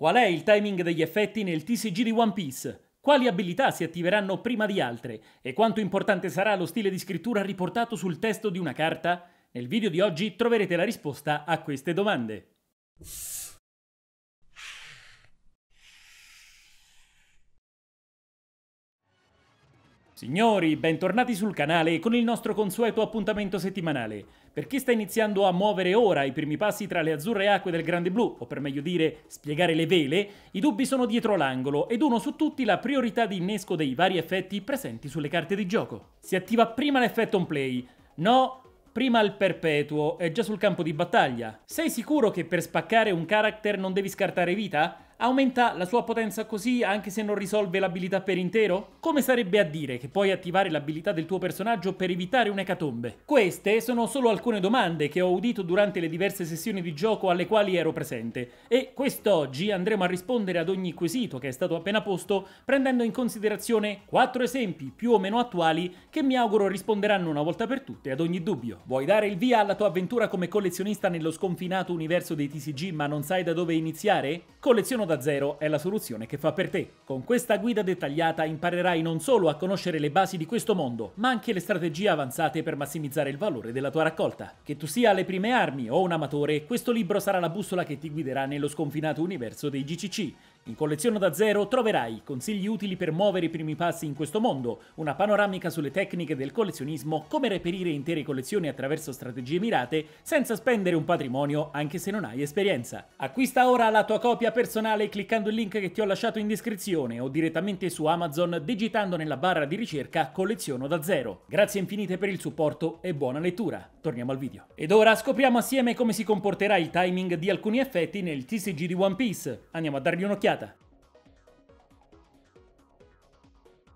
Qual è il timing degli effetti nel TCG di One Piece? Quali abilità si attiveranno prima di altre? E quanto importante sarà lo stile di scrittura riportato sul testo di una carta? Nel video di oggi troverete la risposta a queste domande. Signori, bentornati sul canale con il nostro consueto appuntamento settimanale. Per chi sta iniziando a muovere ora i primi passi tra le azzurre acque del Grande Blu, o per meglio dire spiegare le vele, i dubbi sono dietro l'angolo ed uno su tutti la priorità di innesco dei vari effetti presenti sulle carte di gioco. Si attiva prima l'effetto on play. No, Prima il perpetuo, è già sul campo di battaglia. Sei sicuro che per spaccare un character non devi scartare vita? Aumenta la sua potenza così anche se non risolve l'abilità per intero? Come sarebbe a dire che puoi attivare l'abilità del tuo personaggio per evitare un'ecatombe? Queste sono solo alcune domande che ho udito durante le diverse sessioni di gioco alle quali ero presente e quest'oggi andremo a rispondere ad ogni quesito che è stato appena posto prendendo in considerazione quattro esempi più o meno attuali che mi auguro risponderanno una volta per tutte ad ogni dubbio. Vuoi dare il via alla tua avventura come collezionista nello sconfinato universo dei TCG ma non sai da dove iniziare? Colleziono da zero è la soluzione che fa per te. Con questa guida dettagliata imparerai non solo a conoscere le basi di questo mondo, ma anche le strategie avanzate per massimizzare il valore della tua raccolta. Che tu sia alle prime armi o un amatore, questo libro sarà la bussola che ti guiderà nello sconfinato universo dei GCC. In Collezione da Zero troverai consigli utili per muovere i primi passi in questo mondo, una panoramica sulle tecniche del collezionismo, come reperire intere collezioni attraverso strategie mirate senza spendere un patrimonio anche se non hai esperienza. Acquista ora la tua copia personale canale cliccando il link che ti ho lasciato in descrizione o direttamente su Amazon digitando nella barra di ricerca Colleziono da zero. Grazie infinite per il supporto e buona lettura. Torniamo al video. Ed ora scopriamo assieme come si comporterà il timing di alcuni effetti nel TCG di One Piece. Andiamo a dargli un'occhiata.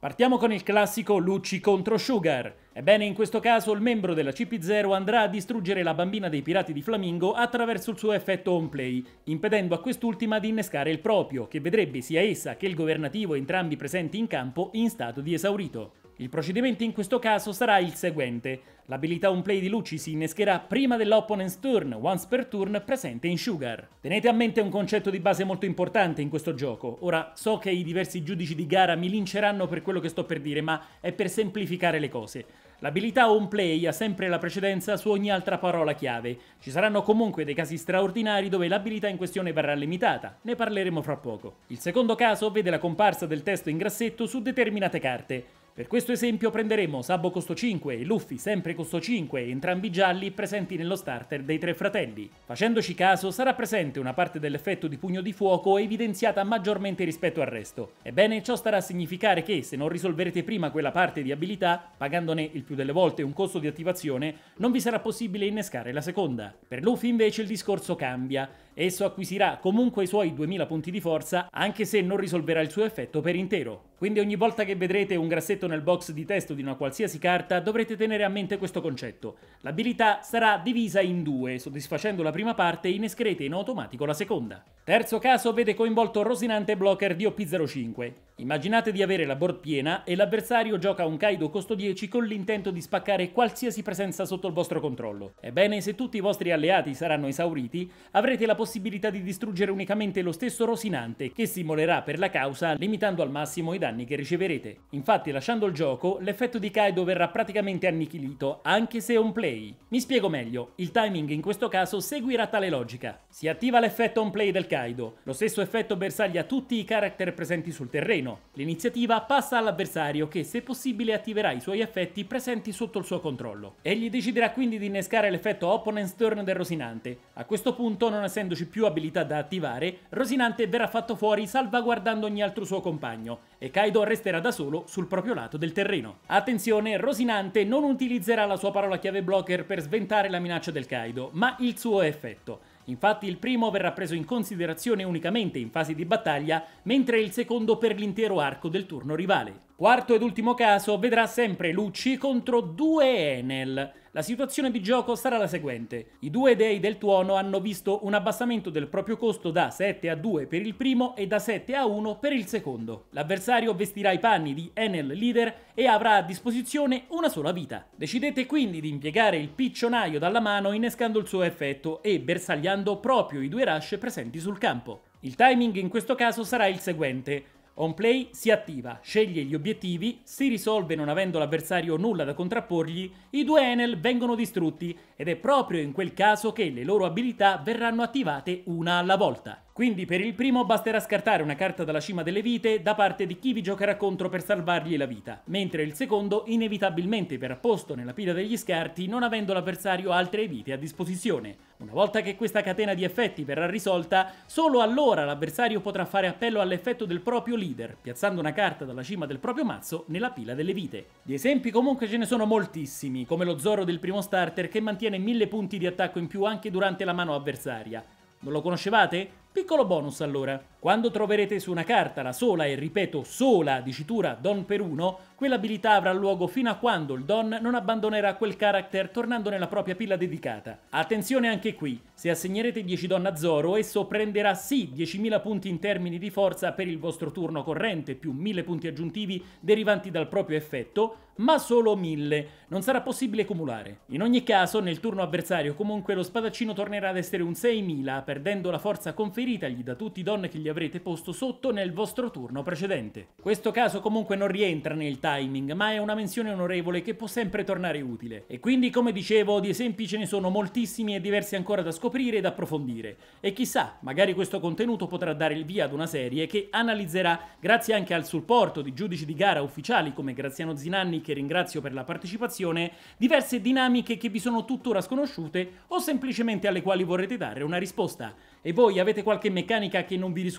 Partiamo con il classico Lucci contro Sugar. Ebbene, in questo caso il membro della CP0 andrà a distruggere la bambina dei pirati di Flamingo attraverso il suo effetto on play, impedendo a quest'ultima di innescare il proprio, che vedrebbe sia essa che il governativo entrambi presenti in campo in stato di esaurito. Il procedimento in questo caso sarà il seguente. L'abilità on play di Luci si innescherà prima dell'opponent's turn, once per turn, presente in Sugar. Tenete a mente un concetto di base molto importante in questo gioco. Ora, so che i diversi giudici di gara mi linceranno per quello che sto per dire, ma è per semplificare le cose. L'abilità on play ha sempre la precedenza su ogni altra parola chiave. Ci saranno comunque dei casi straordinari dove l'abilità in questione verrà limitata, ne parleremo fra poco. Il secondo caso vede la comparsa del testo in grassetto su determinate carte. Per questo esempio prenderemo Sabbo costo 5 e Luffy sempre costo 5, entrambi gialli presenti nello starter dei tre fratelli. Facendoci caso sarà presente una parte dell'effetto di pugno di fuoco evidenziata maggiormente rispetto al resto. Ebbene ciò starà a significare che se non risolverete prima quella parte di abilità, pagandone il più delle volte un costo di attivazione, non vi sarà possibile innescare la seconda. Per Luffy invece il discorso cambia Esso acquisirà comunque i suoi 2000 punti di forza, anche se non risolverà il suo effetto per intero. Quindi ogni volta che vedrete un grassetto nel box di testo di una qualsiasi carta dovrete tenere a mente questo concetto. L'abilità sarà divisa in due, soddisfacendo la prima parte innescherete in automatico la seconda. Terzo caso vede coinvolto Rosinante Blocker di op 05 Immaginate di avere la board piena e l'avversario gioca un Kaido costo 10 con l'intento di spaccare qualsiasi presenza sotto il vostro controllo. Ebbene, se tutti i vostri alleati saranno esauriti, avrete la possibilità possibilità di distruggere unicamente lo stesso Rosinante, che stimolerà per la causa limitando al massimo i danni che riceverete. Infatti lasciando il gioco, l'effetto di Kaido verrà praticamente annichilito, anche se on play. Mi spiego meglio, il timing in questo caso seguirà tale logica. Si attiva l'effetto on play del Kaido, lo stesso effetto bersaglia tutti i character presenti sul terreno. L'iniziativa passa all'avversario che, se possibile, attiverà i suoi effetti presenti sotto il suo controllo. Egli deciderà quindi di innescare l'effetto opponent's turn del Rosinante. A questo punto, non essendo avendoci più abilità da attivare, Rosinante verrà fatto fuori salvaguardando ogni altro suo compagno e Kaido resterà da solo sul proprio lato del terreno. Attenzione, Rosinante non utilizzerà la sua parola chiave blocker per sventare la minaccia del Kaido, ma il suo effetto. Infatti il primo verrà preso in considerazione unicamente in fase di battaglia, mentre il secondo per l'intero arco del turno rivale. Quarto ed ultimo caso vedrà sempre Lucci contro due Enel. La situazione di gioco sarà la seguente. I due dei del tuono hanno visto un abbassamento del proprio costo da 7 a 2 per il primo e da 7 a 1 per il secondo. L'avversario vestirà i panni di Enel leader e avrà a disposizione una sola vita. Decidete quindi di impiegare il piccionaio dalla mano innescando il suo effetto e bersagliando proprio i due rush presenti sul campo. Il timing in questo caso sarà il seguente. OnPlay si attiva, sceglie gli obiettivi, si risolve non avendo l'avversario nulla da contrapporgli, i due Enel vengono distrutti ed è proprio in quel caso che le loro abilità verranno attivate una alla volta. Quindi per il primo basterà scartare una carta dalla cima delle vite da parte di chi vi giocherà contro per salvargli la vita, mentre il secondo inevitabilmente verrà posto nella pila degli scarti non avendo l'avversario altre vite a disposizione. Una volta che questa catena di effetti verrà risolta, solo allora l'avversario potrà fare appello all'effetto del proprio leader, piazzando una carta dalla cima del proprio mazzo nella pila delle vite. Di esempi comunque ce ne sono moltissimi, come lo Zoro del primo starter che mantiene 1000 punti di attacco in più anche durante la mano avversaria. Non lo conoscevate? Piccolo bonus allora. Quando troverete su una carta la sola e ripeto sola dicitura Don per uno, quell'abilità avrà luogo fino a quando il Don non abbandonerà quel character tornando nella propria pila dedicata. Attenzione anche qui, se assegnerete 10 Don a Zoro, esso prenderà sì 10.000 punti in termini di forza per il vostro turno corrente, più 1.000 punti aggiuntivi derivanti dal proprio effetto, ma solo 1000, non sarà possibile cumulare. In ogni caso, nel turno avversario comunque lo spadaccino tornerà ad essere un 6.000, perdendo la forza conferitagli da tutti i Don che gli avrete posto sotto nel vostro turno precedente. Questo caso comunque non rientra nel timing, ma è una menzione onorevole che può sempre tornare utile. E quindi, come dicevo, di esempi ce ne sono moltissimi e diversi ancora da scoprire ed approfondire. E chissà, magari questo contenuto potrà dare il via ad una serie che analizzerà, grazie anche al supporto di giudici di gara ufficiali come Graziano Zinanni, che ringrazio per la partecipazione, diverse dinamiche che vi sono tuttora sconosciute o semplicemente alle quali vorrete dare una risposta. E voi avete qualche meccanica che non vi risulta